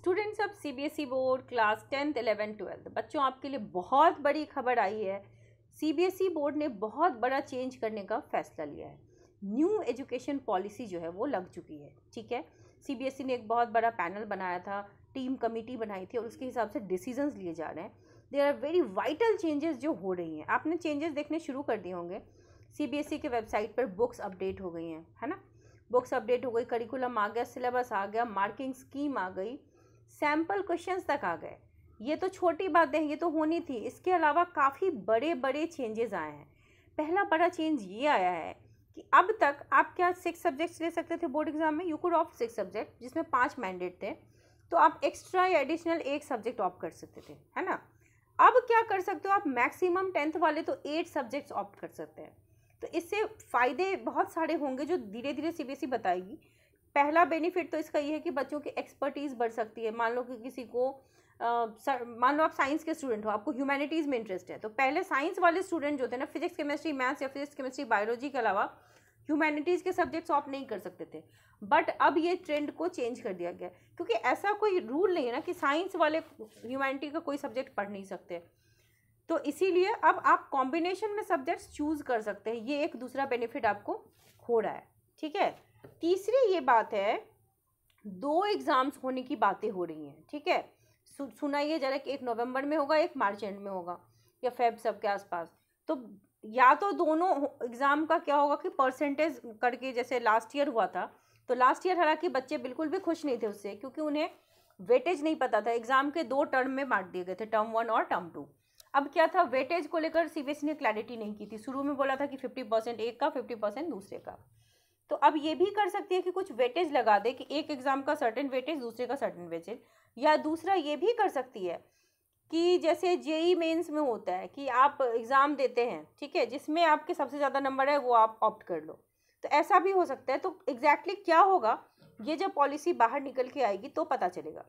students of CBSE e board class tenth eleventh twelfth बच्चों आपके लिए बहुत बड़ी खबर आई है सीबीएसई e बोर्ड ने बहुत बड़ा चेंज करने का फैसला लिया है न्यू एजुकेशन पॉलिसी जो है वो लग चुकी है ठीक है सीबीएसई e ने एक बहुत बड़ा पैनल बनाया था टीम कमेटी बनाई थी और उसके हिसाब से डिसीजंस लिए जा रहे हैं there are very vital changes जो हो रही हैं आपने चेंजेस देखने शुरू कर दिए होंगे सीबीएसई के वेबसाइट पर बुक्स अपडेट हो गई हैं है ना बुक्स अपडेट हो गई करिकुलम आ गया सिलेबस आ गया मार्किंग स्कीम आ गई सैम्पल क्वेश्चंस तक आ गए ये तो छोटी बातें हैं ये तो होनी थी इसके अलावा काफ़ी बड़े बड़े चेंजेस आए हैं पहला बड़ा चेंज ये आया है कि अब तक आप क्या सिक्स सब्जेक्ट्स ले सकते थे बोर्ड एग्ज़ाम में you could of six subject जिसमें पाँच मैंडेट थे तो आप एक्स्ट्रा या एडिशनल एक सब्जेक्ट ऑप्ट कर सकते थे है ना अब क्या कर सकते हो आप मैक्सिमम टेंथ वाले तो एट सब्जेक्ट्स ऑप्ट कर सकते हैं तो इससे फ़ायदे बहुत सारे होंगे जो धीरे धीरे सी बताएगी पहला बेनिफिट तो इसका ये है कि बच्चों की एक्सपर्टीज़ बढ़ सकती है मान लो कि किसी को मान लो आप साइंस के स्टूडेंट हो आपको ह्यूमैनिटीज़ में इंटरेस्ट है तो पहले साइंस वाले स्टूडेंट जो थे ना फिजिक्स केमिस्ट्री मैथ्स या फिजिक्स केमिस्ट्री बायोलॉजी के अलावा ह्यूमैनिटीज़ के सब्जेक्ट्स आप नहीं कर सकते थे बट अब ये ट्रेंड को चेंज कर दिया गया क्योंकि ऐसा कोई रूल नहीं है ना कि साइंस वाले ह्यूमैनिटी का कोई सब्जेक्ट पढ़ नहीं सकते तो इसीलिए अब आप कॉम्बिनेशन में सब्जेक्ट्स चूज़ कर सकते हैं ये एक दूसरा बेनिफिट आपको हो रहा है ठीक है तीसरी ये बात है दो एग्ज़ाम्स होने की बातें हो रही हैं ठीक है सु, सुना ये जरा कि एक नवंबर में होगा एक मार्च एंड में होगा या फेब सब के आसपास तो या तो दोनों एग्ज़ाम का क्या होगा कि परसेंटेज करके जैसे लास्ट ईयर हुआ था तो लास्ट ईयर हालांकि बच्चे बिल्कुल भी खुश नहीं थे उससे क्योंकि उन्हें वेटेज नहीं पता था एग्ज़ाम के दो टर्म में बांट दिए गए थे टर्म वन और टर्म टू अब क्या था वेटेज को लेकर सी ने क्लैरिटी नहीं की थी शुरू में बोला था कि फिफ्टी परसेंट एक का फिफ्टी परसेंट दूसरे का तो अब ये भी कर सकती है कि कुछ वेटेज लगा दे कि एक एग्ज़ाम का सर्टेन वेटेज दूसरे का सर्टेन वेटेज या दूसरा ये भी कर सकती है कि जैसे जेई मेंस में होता है कि आप एग्ज़ाम देते हैं ठीक है जिसमें आपके सबसे ज़्यादा नंबर है वो आप ऑप्ट कर लो तो ऐसा भी हो सकता है तो एग्जैक्टली exactly क्या होगा ये जब पॉलिसी बाहर निकल के आएगी तो पता चलेगा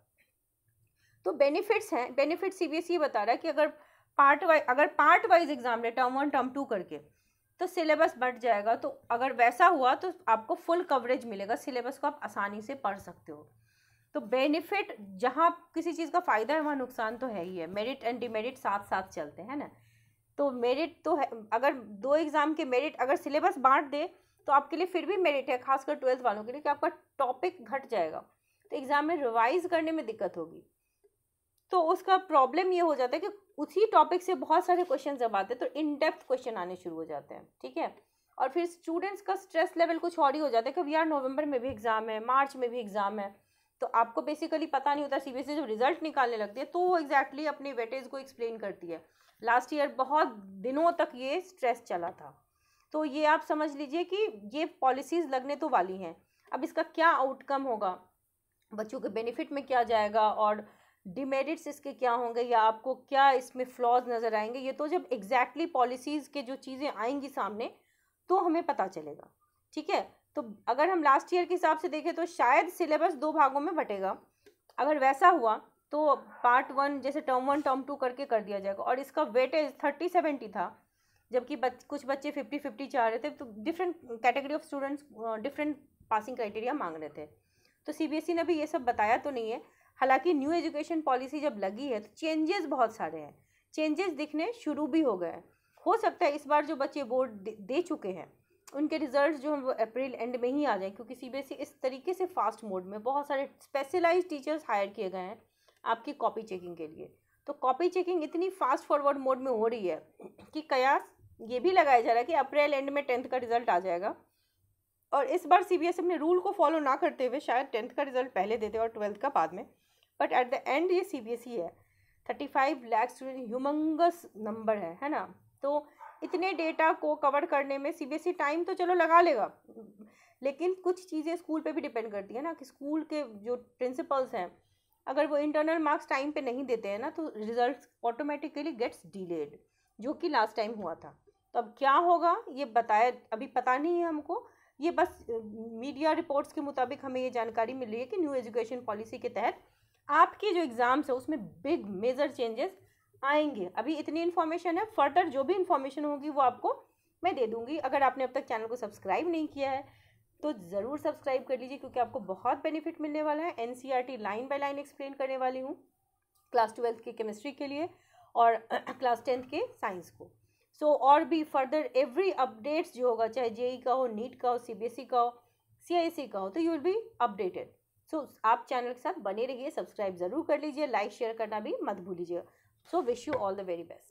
तो बेनिफिट्स हैं बेनिफिट सी बी बता रहा है कि अगर पार्ट वाइज अगर पार्ट वाइज एग्ज़ाम ले टर्म वन टर्म टू करके तो सिलेबस बढ़ जाएगा तो अगर वैसा हुआ तो आपको फुल कवरेज मिलेगा सिलेबस को आप आसानी से पढ़ सकते हो तो बेनिफिट जहाँ किसी चीज़ का फ़ायदा है वहाँ नुकसान तो है ही है मेरिट एंड डिमेरिट साथ साथ चलते हैं ना तो मेरिट तो है अगर दो एग्ज़ाम के मेरिट अगर सिलेबस बांट दे तो आपके लिए फिर भी मेरिट है खासकर ट्वेल्थ वालों के लिए कि आपका टॉपिक घट जाएगा तो एग्ज़ाम में रिवाइज करने में दिक्कत होगी तो उसका प्रॉब्लम ये हो जाता है कि उसी टॉपिक से बहुत सारे क्वेश्चन जब आते हैं तो इन डेप्थ क्वेश्चन आने शुरू हो जाते हैं ठीक है और फिर स्टूडेंट्स का स्ट्रेस लेवल कुछ और ही हो जाता है कि यार नवंबर में भी एग्ज़ाम है मार्च में भी एग्ज़ाम है तो आपको बेसिकली पता नहीं होता सी बी जब रिजल्ट निकालने लगती है तो वो एग्जैक्टली exactly अपने वेटेज को एक्सप्लेन करती है लास्ट ईयर बहुत दिनों तक ये स्ट्रेस चला था तो ये आप समझ लीजिए कि ये पॉलिसीज़ लगने तो वाली हैं अब इसका क्या आउटकम होगा बच्चों के बेनिफिट में क्या जाएगा और डिमेरिट्स इसके क्या होंगे या आपको क्या इसमें फ्लॉज नज़र आएंगे ये तो जब एग्जैक्टली exactly पॉलिसीज़ के जो चीज़ें आएंगी सामने तो हमें पता चलेगा ठीक है तो अगर हम लास्ट ईयर के हिसाब से देखें तो शायद सिलेबस दो भागों में बटेगा अगर वैसा हुआ तो पार्ट वन जैसे टर्म वन टर्म टू करके कर दिया जाएगा और इसका वेटेज थर्टी सेवेंटी था जबकि बच, कुछ बच्चे फिफ्टी फिफ्टी चाह रहे थे तो different category of students different passing criteria मांग रहे थे तो सीबीएसई e ने भी ये सब बताया तो नहीं है हालांकि न्यू एजुकेशन पॉलिसी जब लगी है तो चेंजेस बहुत सारे हैं चेंजेस दिखने शुरू भी हो गए हैं हो सकता है इस बार जो बच्चे बोर्ड दे चुके हैं उनके रिजल्ट जो हैं वो अप्रैल एंड में ही आ जाएँ क्योंकि सीबीएसई e इस तरीके से फास्ट मोड में बहुत सारे स्पेशलाइज टीचर्स हायर किए गए हैं आपकी कॉपी चेकिंग के लिए तो कॉपी चेकिंग इतनी फास्ट फॉरवर्ड मोड में हो रही है कि कयास ये भी लगाया जा रहा है कि अप्रैल एंड में टेंथ का रिजल्ट आ जाएगा और इस बार सी बी e अपने रूल को फॉलो ना करते हुए शायद टेंथ का रिजल्ट पहले देते और ट्वेल्थ का बाद में बट एट द एंड ये ई e है thirty five lakhs student humongous number है है ना तो इतने डेटा को कवर करने में सी ई टाइम तो चलो लगा लेगा लेकिन कुछ चीज़ें स्कूल पे भी डिपेंड करती है ना कि स्कूल के जो प्रिंसिपल्स हैं अगर वो इंटरनल मार्क्स टाइम पे नहीं देते हैं ना तो रिजल्ट ऑटोमेटिकली गेट्स डिलेड जो कि लास्ट टाइम हुआ था तो अब क्या होगा ये बताया अभी पता नहीं है हमको ये बस मीडिया रिपोर्ट्स के मुताबिक हमें ये जानकारी मिली है कि न्यू एजुकेशन पॉलिसी के तहत आपके जो एग्ज़ाम्स है उसमें बिग मेजर चेंजेस आएंगे अभी इतनी इन्फॉर्मेशन है फर्दर जो भी इन्फॉर्मेशन होगी वो आपको मैं दे दूँगी अगर आपने अब तक चैनल को सब्सक्राइब नहीं किया है तो ज़रूर सब्सक्राइब कर लीजिए क्योंकि आपको बहुत बेनिफिट मिलने वाला है and line by line explain करने वाली हूँ क्लास ट्वेल्थ के केमिस्ट्री के लिए और क्लास टेंथ के साइंस को सो so, और भी फर्दर एवरी अपडेट्स जो होगा चाहे जेई e का हो नीट का हो सी e का हो सी e का हो तो you will be updated so आप चैनल के साथ बने रहिए सब्सक्राइब जरूर कर लीजिए लाइक शेयर करना भी मत भूलिएगा so wish you all the very best